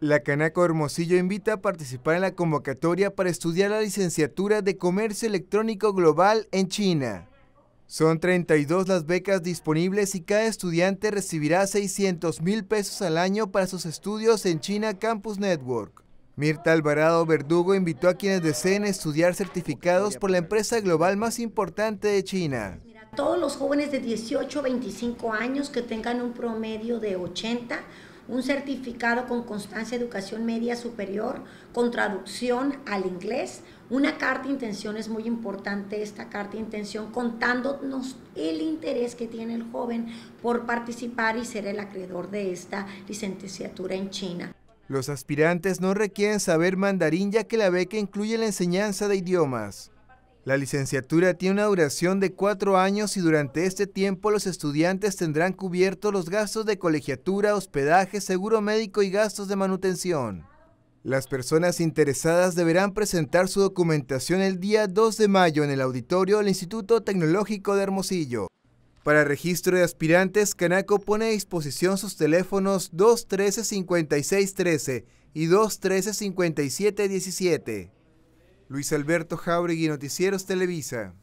La Canaco Hermosillo invita a participar en la convocatoria para estudiar la licenciatura de Comercio Electrónico Global en China. Son 32 las becas disponibles y cada estudiante recibirá 600 mil pesos al año para sus estudios en China Campus Network. Mirta Alvarado Verdugo invitó a quienes deseen estudiar certificados por la empresa global más importante de China. Todos los jóvenes de 18 a 25 años que tengan un promedio de 80 un certificado con constancia de educación media superior, con traducción al inglés, una carta de intención, es muy importante esta carta de intención, contándonos el interés que tiene el joven por participar y ser el acreedor de esta licenciatura en China. Los aspirantes no requieren saber mandarín ya que la beca incluye la enseñanza de idiomas. La licenciatura tiene una duración de cuatro años y durante este tiempo los estudiantes tendrán cubiertos los gastos de colegiatura, hospedaje, seguro médico y gastos de manutención. Las personas interesadas deberán presentar su documentación el día 2 de mayo en el auditorio del Instituto Tecnológico de Hermosillo. Para registro de aspirantes, Canaco pone a disposición sus teléfonos 213-5613 y 213-5717. Luis Alberto Jauregui, Noticieros Televisa.